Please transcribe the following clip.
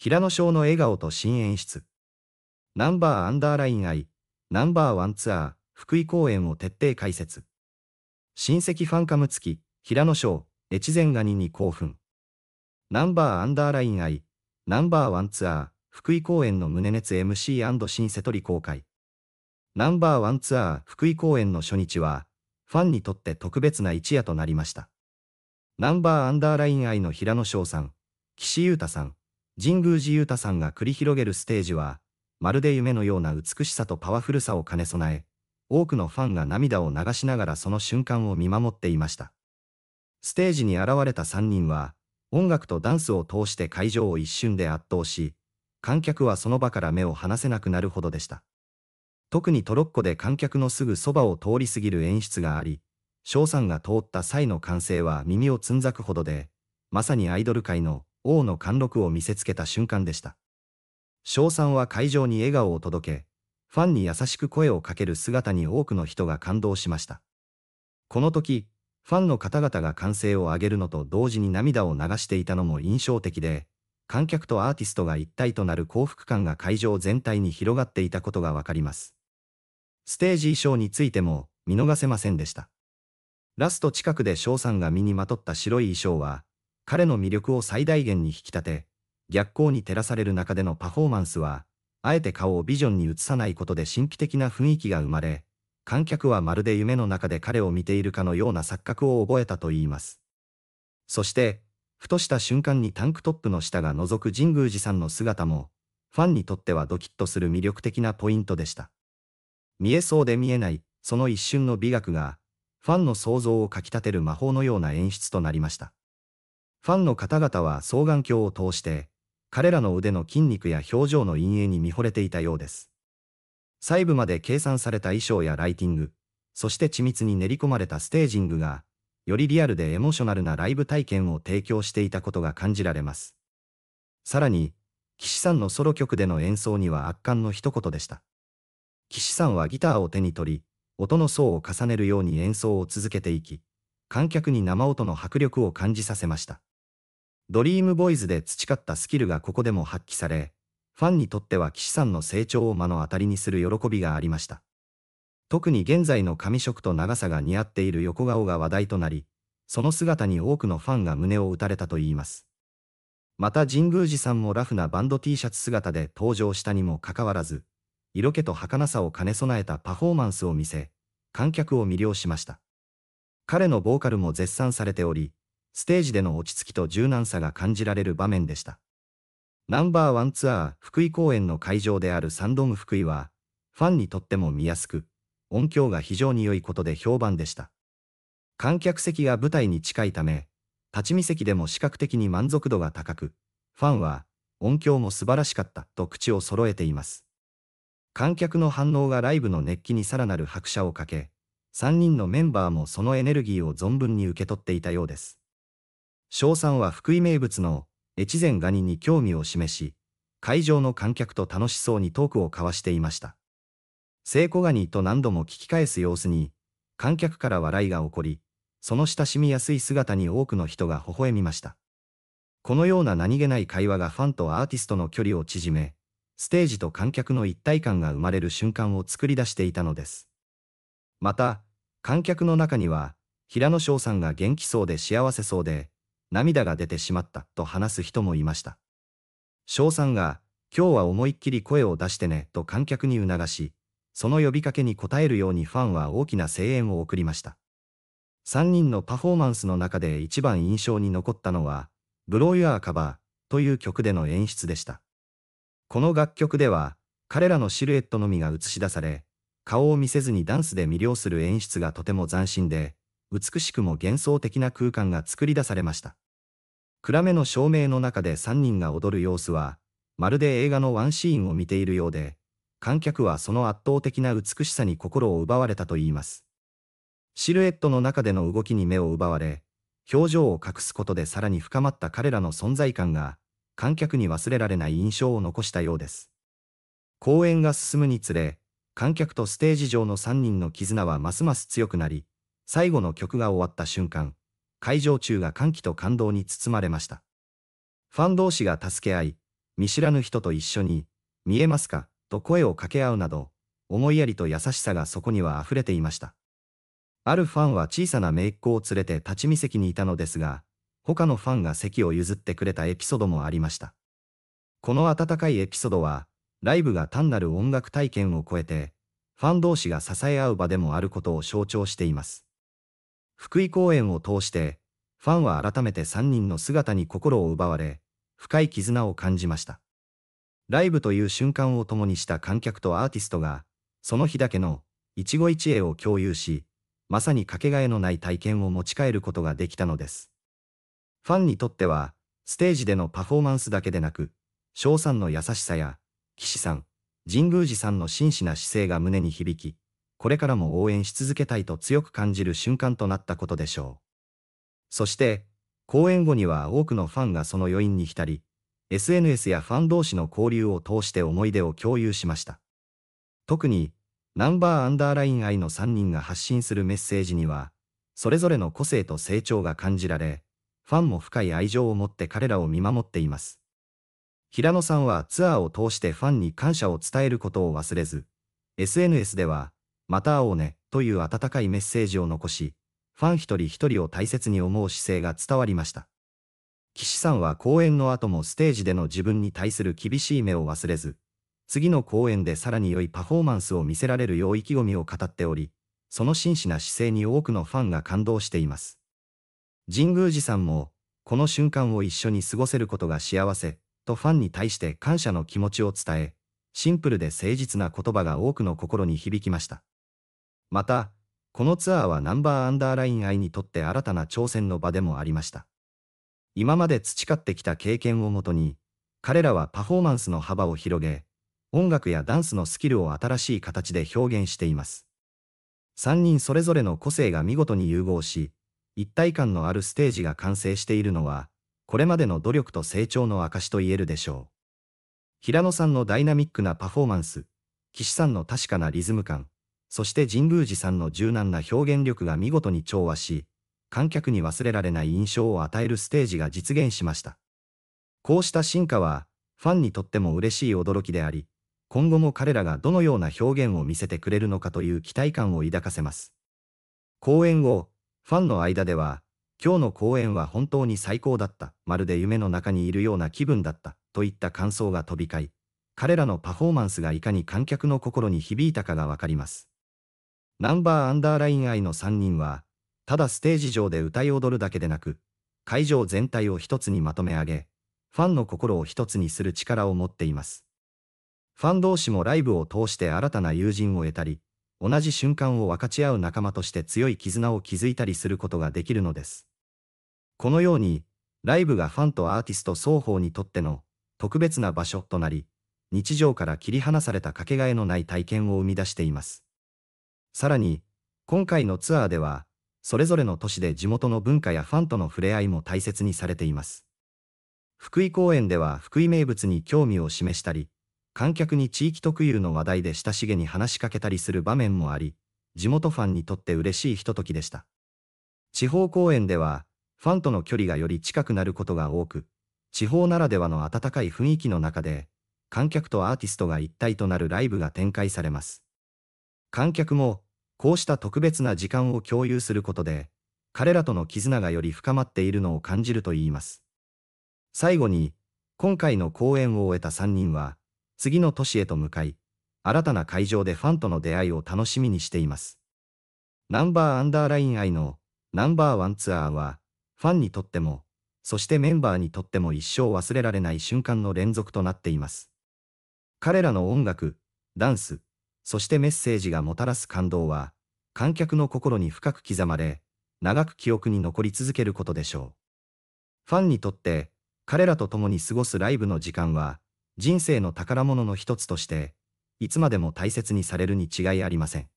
平野翔の笑顔と新演出。ナンバーアンダーライン愛、ナンバーワンツアー、福井公演を徹底解説。親戚ファンカム付き、平野翔、越前ガニに興奮。ナンバーアンダーライン愛、ナンバーワンツアー、福井公演の胸熱 MC& 新瀬取り公開。ナンバーワンツアー福井公演の初日は、ファンにとって特別な一夜となりました。ナンバーアンダーライン愛の平野翔さん、岸優太さん、神宮寺勇太さんが繰り広げるステージは、まるで夢のような美しさとパワフルさを兼ね備え、多くのファンが涙を流しながらその瞬間を見守っていました。ステージに現れた3人は、音楽とダンスを通して会場を一瞬で圧倒し、観客はその場から目を離せなくなるほどでした。特にトロッコで観客のすぐそばを通り過ぎる演出があり、翔さんが通った際の歓声は耳をつんざくほどで、まさにアイドル界の王の貫禄を見せつけた瞬間でした。翔さんは会場に笑顔を届け、ファンに優しく声をかける姿に多くの人が感動しました。この時、ファンの方々が歓声を上げるのと同時に涙を流していたのも印象的で、観客とアーティストが一体となる幸福感が会場全体に広がっていたことがわかります。ステージ衣装についても見逃せませんでした。ラスト近くで翔さんが身にまとった白い衣装は、彼の魅力を最大限に引き立て、逆光に照らされる中でのパフォーマンスは、あえて顔をビジョンに映さないことで神秘的な雰囲気が生まれ、観客はまるで夢の中で彼を見ているかのような錯覚を覚えたといいます。そして、ふとした瞬間にタンクトップの下が覗く神宮寺さんの姿も、ファンにとってはドキッとする魅力的なポイントでした。見えそうで見えない、その一瞬の美学が、ファンの想像をかきたてる魔法のような演出となりました。ファンの方々は双眼鏡を通して、彼らの腕の筋肉や表情の陰影に見惚れていたようです。細部まで計算された衣装やライティング、そして緻密に練り込まれたステージングが、よりリアルでエモーショナルなライブ体験を提供していたことが感じられます。さらに、岸さんのソロ曲での演奏には圧巻の一言でした。岸さんはギターを手に取り、音の層を重ねるように演奏を続けていき、観客に生音の迫力を感じさせました。ドリームボーイズで培ったスキルがここでも発揮され、ファンにとっては岸さんの成長を目の当たりにする喜びがありました。特に現在の髪色と長さが似合っている横顔が話題となり、その姿に多くのファンが胸を打たれたといいます。また神宮寺さんもラフなバンド T シャツ姿で登場したにもかかわらず、色気と儚さを兼ね備えたパフォーマンスを見せ、観客を魅了しました。彼のボーカルも絶賛されており、ステージでの落ち着きと柔軟さが感じられる場面でした。ナンバーワンツアー福井公演の会場であるサンドム福井は、ファンにとっても見やすく、音響が非常に良いことで評判でした。観客席が舞台に近いため、立ち見席でも視覚的に満足度が高く、ファンは、音響も素晴らしかったと口を揃えています。観客の反応がライブの熱気にさらなる拍車をかけ、3人のメンバーもそのエネルギーを存分に受け取っていたようです。翔さんは福井名物の越前ガニに興味を示し、会場の観客と楽しそうにトークを交わしていました。聖子ガニと何度も聞き返す様子に、観客から笑いが起こり、その親しみやすい姿に多くの人が微笑みました。このような何気ない会話がファンとアーティストの距離を縮め、ステージと観客の一体感が生まれる瞬間を作り出していたのです。また、観客の中には、平野翔さんが元気そうで幸せそうで、涙が出てしまったと話す人もいました。翔さんが、今日は思いっきり声を出してねと観客に促し、その呼びかけに応えるようにファンは大きな声援を送りました。3人のパフォーマンスの中で一番印象に残ったのは、ブローユアーカバーという曲での演出でした。この楽曲では、彼らのシルエットのみが映し出され、顔を見せずにダンスで魅了する演出がとても斬新で、美しくも幻想的な空間が作り出されました。暗めの照明の中で3人が踊る様子は、まるで映画のワンシーンを見ているようで、観客はその圧倒的な美しさに心を奪われたといいます。シルエットの中での動きに目を奪われ、表情を隠すことでさらに深まった彼らの存在感が、観客に忘れられない印象を残したようです。公演が進むにつれ、観客とステージ上の3人の絆はますます強くなり、最後の曲が終わった瞬間、会場中が歓喜と感動に包まれました。ファン同士が助け合い、見知らぬ人と一緒に、見えますかと声を掛け合うなど、思いやりと優しさがそこには溢れていました。あるファンは小さな姪っ子を連れて立ち見席にいたのですが、他のファンが席を譲ってくれたエピソードもありました。この温かいエピソードは、ライブが単なる音楽体験を超えて、ファン同士が支え合う場でもあることを象徴しています。福井公演を通して、ファンは改めて3人の姿に心を奪われ、深い絆を感じました。ライブという瞬間を共にした観客とアーティストが、その日だけの一期一会を共有し、まさにかけがえのない体験を持ち帰ることができたのです。ファンにとっては、ステージでのパフォーマンスだけでなく、翔さんの優しさや、岸さん、神宮寺さんの真摯な姿勢が胸に響き、これからも応援し続けたいと強く感じる瞬間となったことでしょう。そして、公演後には多くのファンがその余韻に浸り、SNS やファン同士の交流を通して思い出を共有しました。特に、ナンバーアンダーライン愛の3人が発信するメッセージには、それぞれの個性と成長が感じられ、ファンも深い愛情を持って彼らを見守っています。平野さんはツアーを通してファンに感謝を伝えることを忘れず、SNS では、また会おうね、という温かいメッセージを残し、ファン一人一人を大切に思う姿勢が伝わりました。岸さんは公演の後もステージでの自分に対する厳しい目を忘れず、次の公演でさらに良いパフォーマンスを見せられるよう意気込みを語っており、その真摯な姿勢に多くのファンが感動しています。神宮寺さんも、この瞬間を一緒に過ごせることが幸せ、とファンに対して感謝の気持ちを伝え、シンプルで誠実な言葉が多くの心に響きました。また、このツアーはナンバーアンダーライン愛にとって新たな挑戦の場でもありました。今まで培ってきた経験をもとに、彼らはパフォーマンスの幅を広げ、音楽やダンスのスキルを新しい形で表現しています。3人それぞれの個性が見事に融合し、一体感のあるステージが完成しているのは、これまでの努力と成長の証と言えるでしょう。平野さんのダイナミックなパフォーマンス、岸さんの確かなリズム感、そして神宮寺さんの柔軟な表現力が見事に調和し、観客に忘れられない印象を与えるステージが実現しました。こうした進化は、ファンにとっても嬉しい驚きであり、今後も彼らがどのような表現を見せてくれるのかという期待感を抱かせます。公演後、ファンの間では、今日の公演は本当に最高だった、まるで夢の中にいるような気分だった、といった感想が飛び交い、彼らのパフォーマンスがいかに観客の心に響いたかがわかります。ナンバーアンダーライン愛の3人は、ただステージ上で歌い踊るだけでなく、会場全体を一つにまとめ上げ、ファンの心を一つにする力を持っています。ファン同士もライブを通して新たな友人を得たり、同じ瞬間を分かち合う仲間として強い絆を築いたりすることができるのです。このように、ライブがファンとアーティスト双方にとっての特別な場所となり、日常から切り離されたかけがえのない体験を生み出しています。さらに、今回のツアーでは、それぞれの都市で地元の文化やファンとの触れ合いも大切にされています。福井公園では福井名物に興味を示したり、観客に地域特有の話題で親しげに話しかけたりする場面もあり、地元ファンにとって嬉しいひとときでした。地方公演では、ファンとの距離がより近くなることが多く、地方ならではの温かい雰囲気の中で、観客とアーティストが一体となるライブが展開されます。観客も、こうした特別な時間を共有することで、彼らとの絆がより深まっているのを感じるといいます。最後に、今回の公演を終えた3人は、次の都市へと向かい、新たな会場でファンとの出会いを楽しみにしています。ナンバーアンダーライン愛のナンバーワンツアーは、ファンにとっても、そしてメンバーにとっても一生忘れられない瞬間の連続となっています。彼らの音楽、ダンス、そしてメッセージがもたらす感動は、観客の心に深く刻まれ、長く記憶に残り続けることでしょう。ファンにとって、彼らと共に過ごすライブの時間は、人生の宝物の一つとして、いつまでも大切にされるに違いありません。